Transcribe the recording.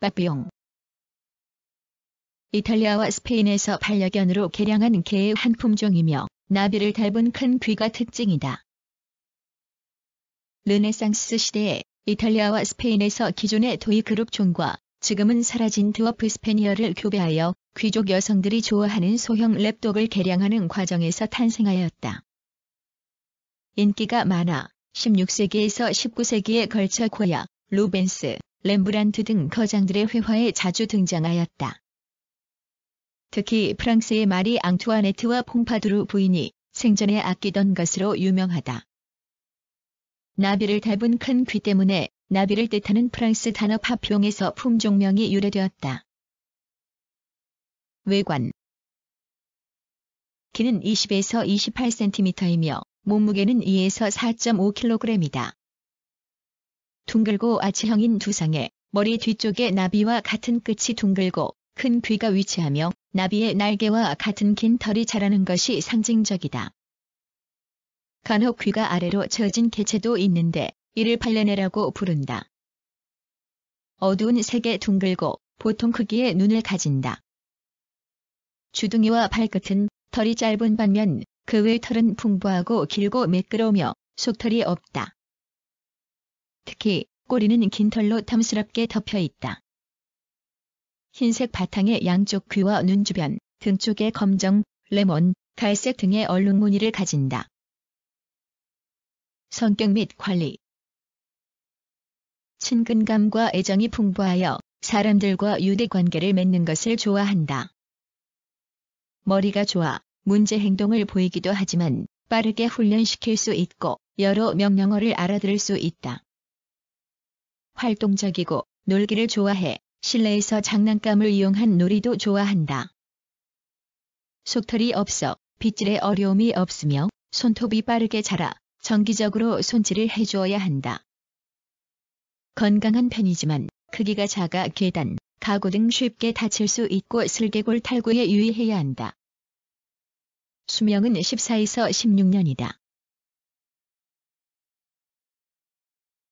빠삐용 이탈리아와 스페인에서 반려견으로 개량한 개의 한 품종이며 나비를 닮은 큰 귀가 특징이다. 르네상스 시대에 이탈리아와 스페인에서 기존의 도이 그룹종과 지금은 사라진 드워프 스페니어를 교배하여 귀족 여성들이 좋아하는 소형 랩독을 개량하는 과정에서 탄생하였다. 인기가 많아 16세기에서 19세기에 걸쳐 고야, 루벤스, 렘브란트 등 거장들의 회화에 자주 등장하였다. 특히 프랑스의 마리 앙투아네트와 퐁파두르 부인이 생전에 아끼던 것으로 유명하다. 나비를 닮은 큰 귀 때문에 나비를 뜻하는 프랑스 단어 파평에서 품종명이 유래되었다. 외관 키는 20에서 28cm이며 몸무게는 2에서 4.5kg이다. 둥글고 아치형인 두상에 머리 뒤쪽에 나비와 같은 끝이 둥글고 큰 귀가 위치하며 나비의 날개와 같은 긴 털이 자라는 것이 상징적이다. 간혹 귀가 아래로 처진 개체도 있는데 이를 팔레네라고 부른다. 어두운 색의 둥글고 보통 크기의 눈을 가진다. 주둥이와 발끝은 털이 짧은 반면 그 외 털은 풍부하고 길고 매끄러우며 속털이 없다. 특히 꼬리는 긴 털로 탐스럽게 덮여 있다. 흰색 바탕의 양쪽 귀와 눈 주변, 등 쪽에 검정, 레몬, 갈색 등의 얼룩 무늬를 가진다. 성격 및 관리 친근감과 애정이 풍부하여 사람들과 유대 관계를 맺는 것을 좋아한다. 머리가 좋아 문제 행동을 보이기도 하지만 빠르게 훈련시킬 수 있고 여러 명령어를 알아들을 수 있다. 활동적이고 놀기를 좋아해 실내에서 장난감을 이용한 놀이도 좋아한다. 속털이 없어 빗질에 어려움이 없으며 손톱이 빠르게 자라 정기적으로 손질을 해주어야 한다. 건강한 편이지만 크기가 작아 계단, 가구 등 쉽게 다칠 수 있고 슬개골 탈구에 유의해야 한다. 수명은 14에서 16년이다.